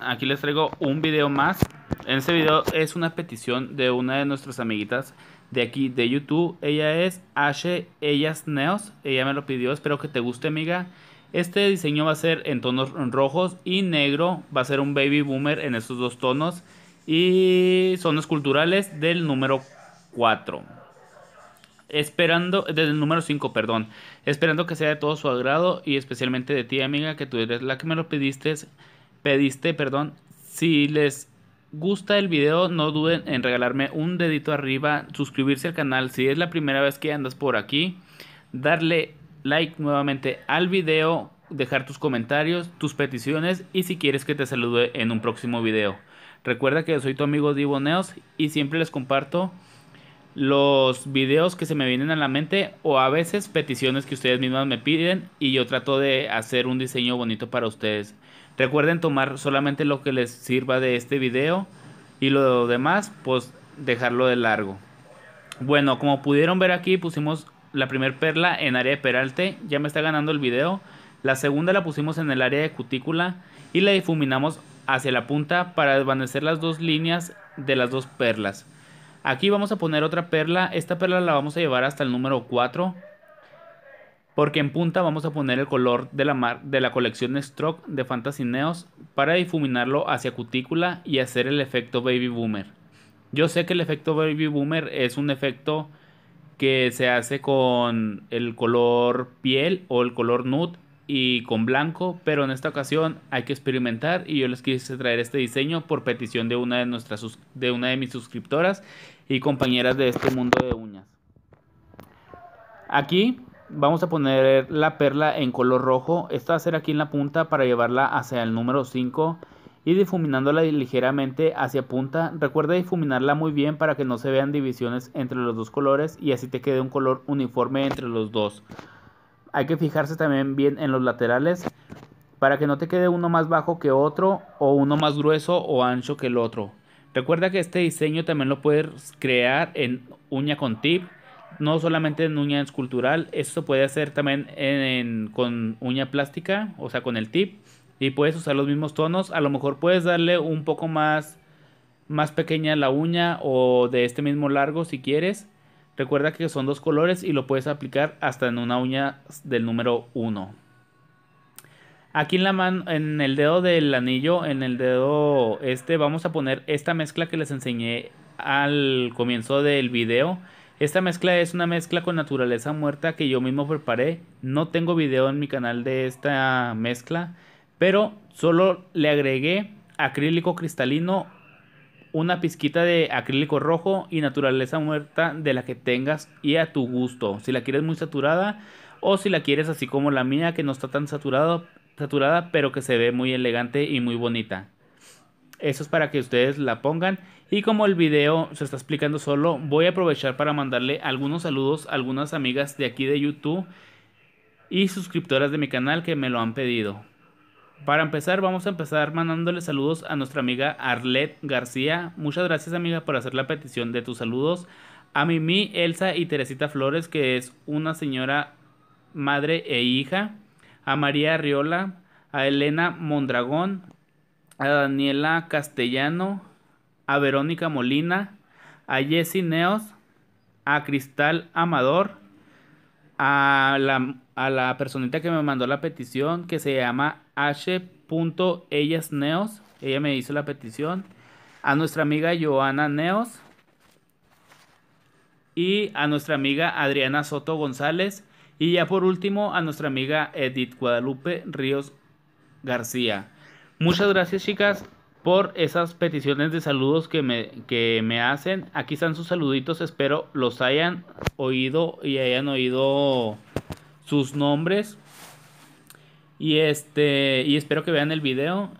aquí les traigo un video más. En este video es una petición de una de nuestras amiguitas de aquí de YouTube. Ella es H Ellas Neos. Ella me lo pidió. Espero que te guste, amiga. Este diseño va a ser en tonos rojos y negro. Va a ser un baby boomer en estos dos tonos. Y son esculturales del número 4. Esperando, desde el número 5, perdón. Esperando que sea de todo su agrado y especialmente de ti, amiga, que tú eres la que me lo pediste pediste, perdón, si les gusta el video, no duden en regalarme un dedito arriba, suscribirse al canal si es la primera vez que andas por aquí, darle like nuevamente al video, dejar tus comentarios, tus peticiones y si quieres que te salude en un próximo video. Recuerda que soy tu amigo Divo y siempre les comparto los videos que se me vienen a la mente o a veces peticiones que ustedes mismas me piden y yo trato de hacer un diseño bonito para ustedes. Recuerden tomar solamente lo que les sirva de este video y lo demás, pues dejarlo de largo. Bueno, como pudieron ver aquí, pusimos la primer perla en área de peralte, ya me está ganando el video. La segunda la pusimos en el área de cutícula y la difuminamos hacia la punta para desvanecer las dos líneas de las dos perlas. Aquí vamos a poner otra perla, esta perla la vamos a llevar hasta el número 4 porque en punta vamos a poner el color de la, mar de la colección Stroke de Fantasy Neos para difuminarlo hacia cutícula y hacer el efecto Baby Boomer. Yo sé que el efecto Baby Boomer es un efecto que se hace con el color piel o el color nude y con blanco, pero en esta ocasión hay que experimentar y yo les quise traer este diseño por petición de una de nuestras de una de mis suscriptoras y compañeras de este mundo de uñas. Aquí Vamos a poner la perla en color rojo. esto va a ser aquí en la punta para llevarla hacia el número 5 y difuminándola ligeramente hacia punta. Recuerda difuminarla muy bien para que no se vean divisiones entre los dos colores y así te quede un color uniforme entre los dos. Hay que fijarse también bien en los laterales para que no te quede uno más bajo que otro o uno más grueso o ancho que el otro. Recuerda que este diseño también lo puedes crear en uña con tip no solamente en uña escultural, eso se puede hacer también con uña plástica, o sea, con el tip. Y puedes usar los mismos tonos. A lo mejor puedes darle un poco más, más pequeña la uña o de este mismo largo si quieres. Recuerda que son dos colores y lo puedes aplicar hasta en una uña del número 1. Aquí en la mano, en el dedo del anillo, en el dedo este, vamos a poner esta mezcla que les enseñé al comienzo del video esta mezcla es una mezcla con naturaleza muerta que yo mismo preparé. No tengo video en mi canal de esta mezcla, pero solo le agregué acrílico cristalino, una pizquita de acrílico rojo y naturaleza muerta de la que tengas y a tu gusto. Si la quieres muy saturada o si la quieres así como la mía que no está tan saturada pero que se ve muy elegante y muy bonita eso es para que ustedes la pongan. Y como el video se está explicando solo, voy a aprovechar para mandarle algunos saludos a algunas amigas de aquí de YouTube y suscriptoras de mi canal que me lo han pedido. Para empezar, vamos a empezar mandándole saludos a nuestra amiga Arlette García. Muchas gracias, amiga, por hacer la petición de tus saludos. A Mimi, Elsa y Teresita Flores, que es una señora madre e hija. A María Riola. A Elena Mondragón a Daniela Castellano, a Verónica Molina, a Jessy Neos, a Cristal Amador, a la, personita que me mandó la petición que se llama Neos ella me hizo la petición, a nuestra amiga Joana Neos y a nuestra amiga Adriana Soto González y ya por último a nuestra amiga Edith Guadalupe Ríos García. Muchas gracias chicas por esas peticiones de saludos que me, que me hacen. Aquí están sus saluditos, espero los hayan oído y hayan oído sus nombres. Y este y espero que vean el video.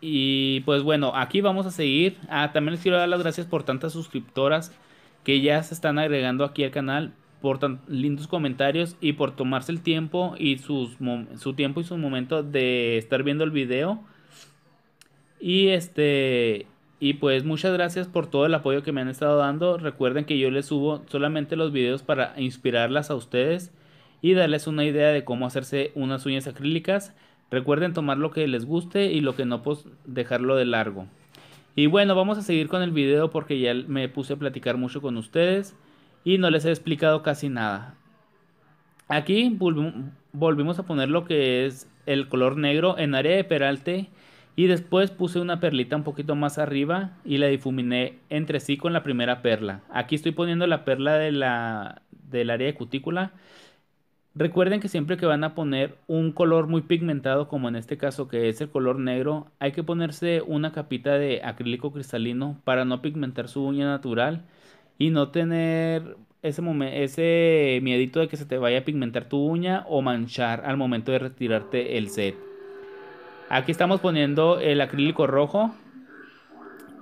Y pues bueno, aquí vamos a seguir. Ah, también les quiero dar las gracias por tantas suscriptoras que ya se están agregando aquí al canal, por tan lindos comentarios y por tomarse el tiempo y sus, su tiempo y su momento de estar viendo el video. Y este y pues muchas gracias por todo el apoyo que me han estado dando. Recuerden que yo les subo solamente los videos para inspirarlas a ustedes y darles una idea de cómo hacerse unas uñas acrílicas. Recuerden tomar lo que les guste y lo que no pues dejarlo de largo. Y bueno, vamos a seguir con el video porque ya me puse a platicar mucho con ustedes y no les he explicado casi nada. Aquí volvimos a poner lo que es el color negro en área de peralte y después puse una perlita un poquito más arriba y la difuminé entre sí con la primera perla. Aquí estoy poniendo la perla de la, del área de cutícula. Recuerden que siempre que van a poner un color muy pigmentado, como en este caso que es el color negro, hay que ponerse una capita de acrílico cristalino para no pigmentar su uña natural y no tener ese, ese miedito de que se te vaya a pigmentar tu uña o manchar al momento de retirarte el set. Aquí estamos poniendo el acrílico rojo.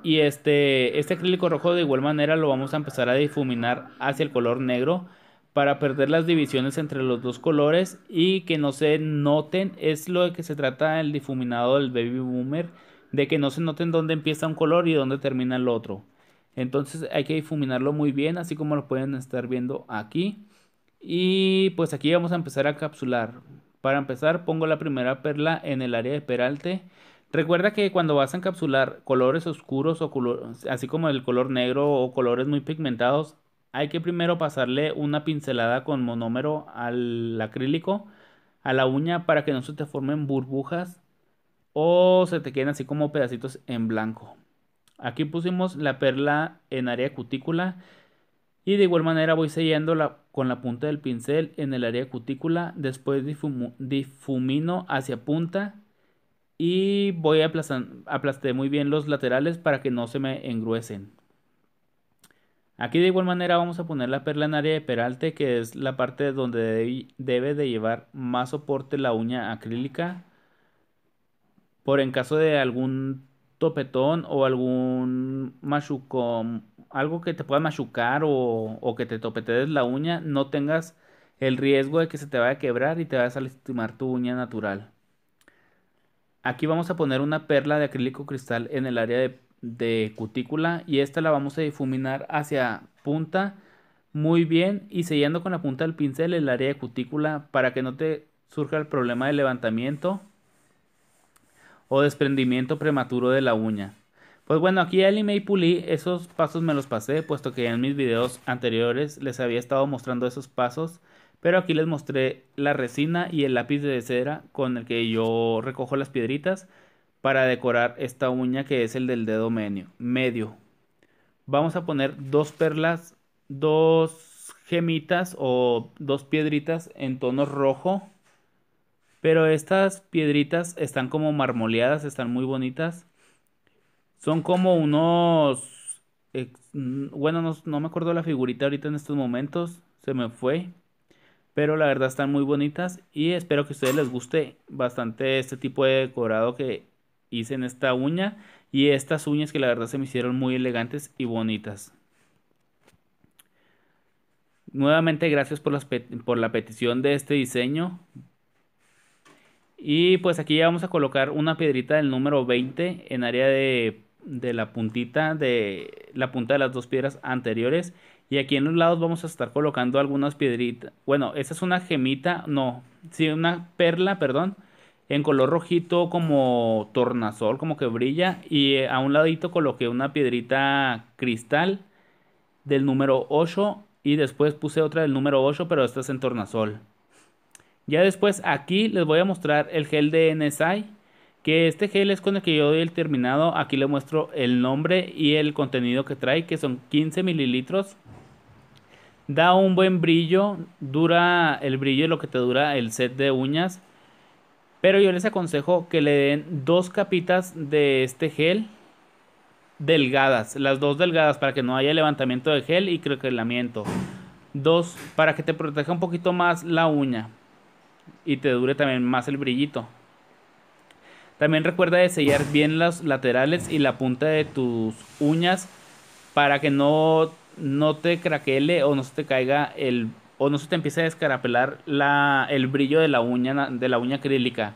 Y este, este acrílico rojo de igual manera lo vamos a empezar a difuminar hacia el color negro para perder las divisiones entre los dos colores y que no se noten, es lo que se trata el difuminado del baby boomer, de que no se noten dónde empieza un color y dónde termina el otro. Entonces hay que difuminarlo muy bien, así como lo pueden estar viendo aquí. Y pues aquí vamos a empezar a capsular. Para empezar, pongo la primera perla en el área de peralte. Recuerda que cuando vas a encapsular colores oscuros o así como el color negro o colores muy pigmentados, hay que primero pasarle una pincelada con monómero al acrílico a la uña para que no se te formen burbujas o se te queden así como pedacitos en blanco. Aquí pusimos la perla en área cutícula y de igual manera voy sellando con la punta del pincel en el área cutícula, después difumino hacia punta y voy aplastando, aplasté muy bien los laterales para que no se me engruesen. Aquí de igual manera vamos a poner la perla en área de peralte que es la parte donde debe de llevar más soporte la uña acrílica. Por en caso de algún topetón o algún machuco, algo que te pueda machucar o, que te topetees la uña, no tengas el riesgo de que se te vaya a quebrar y te vayas a lastimar tu uña natural. Aquí vamos a poner una perla de acrílico cristal en el área de, de cutícula y esta la vamos a difuminar hacia punta muy bien y sellando con la punta del pincel el área de cutícula para que no te surja el problema de levantamiento o desprendimiento prematuro de la uña. Pues bueno, aquí ya limé y pulí, esos pasos me los pasé, puesto que en mis videos anteriores les había estado mostrando esos pasos, pero aquí les mostré la resina y el lápiz de cera con el que yo recojo las piedritas para decorar esta uña que es el del dedo medio. Vamos a poner dos perlas, dos gemitas o dos piedritas en tono rojo pero estas piedritas están como marmoleadas, están muy bonitas. Son como unos... Mm, bueno, no, me acuerdo la figurita ahorita en estos momentos. Se me fue. Pero la verdad están muy bonitas. Y espero que a ustedes les guste bastante este tipo de decorado que hice en esta uña. Y estas uñas que la verdad se me hicieron muy elegantes y bonitas. Nuevamente gracias por, por, la petición de este diseño. Y pues aquí ya vamos a colocar una piedrita del número 20 en área de, la puntita de la punta de las dos piedras anteriores. Y aquí en los lados vamos a estar colocando algunas piedritas. Bueno, esa es una gemita, no, sí, una perla, perdón. En color rojito como tornasol, como que brilla. Y eh, a un ladito coloqué una piedrita cristal del número 8. Y después puse otra del número 8, pero esta es en tornasol. Ya después aquí les voy a mostrar el gel de NSI. Que este gel es con el que yo doy el terminado. Aquí les muestro el nombre y el contenido que trae. Que son 15 mililitros. Da un buen brillo. Dura el brillo lo que te dura el set de uñas. Pero yo les aconsejo que le den dos capitas de este gel delgadas, las dos delgadas para que no haya levantamiento de gel y lamiento. Dos, para que te proteja un poquito más la uña y te dure también más el brillito. También recuerda de sellar bien las laterales y la punta de tus uñas para que no, no te craquele o no se te caiga el o no se te empiece a descarapelar la, el brillo de la uña de la uña acrílica.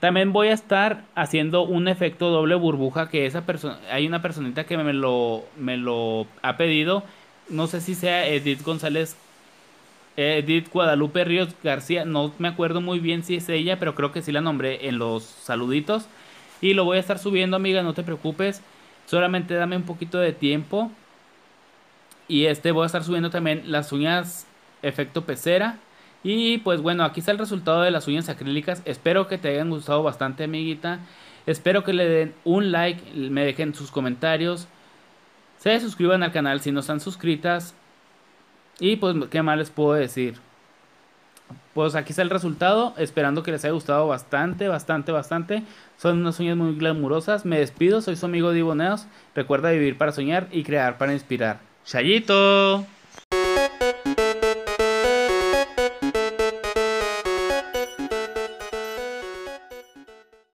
También voy a estar haciendo un efecto doble burbuja que esa persona hay una personita que me lo me lo ha pedido, no sé si sea Edith González Edith Guadalupe Ríos García, no me acuerdo muy bien si es ella, pero creo que sí la nombré en los saluditos. Y lo voy a estar subiendo, amiga, no te preocupes. Solamente dame un poquito de tiempo. Y este voy a estar subiendo también las uñas efecto pecera. Y pues bueno, aquí está el resultado de las uñas acrílicas. Espero que te hayan gustado bastante, amiguita. Espero que le den un like, me dejen sus comentarios. Se suscriban al canal si no están suscritas y pues, ¿qué más les puedo decir? Pues aquí está el resultado, esperando que les haya gustado bastante, bastante, bastante. Son unas uñas muy glamurosas. Me despido, soy su amigo Diboneos. Recuerda vivir para soñar y crear para inspirar. ¡Chayito!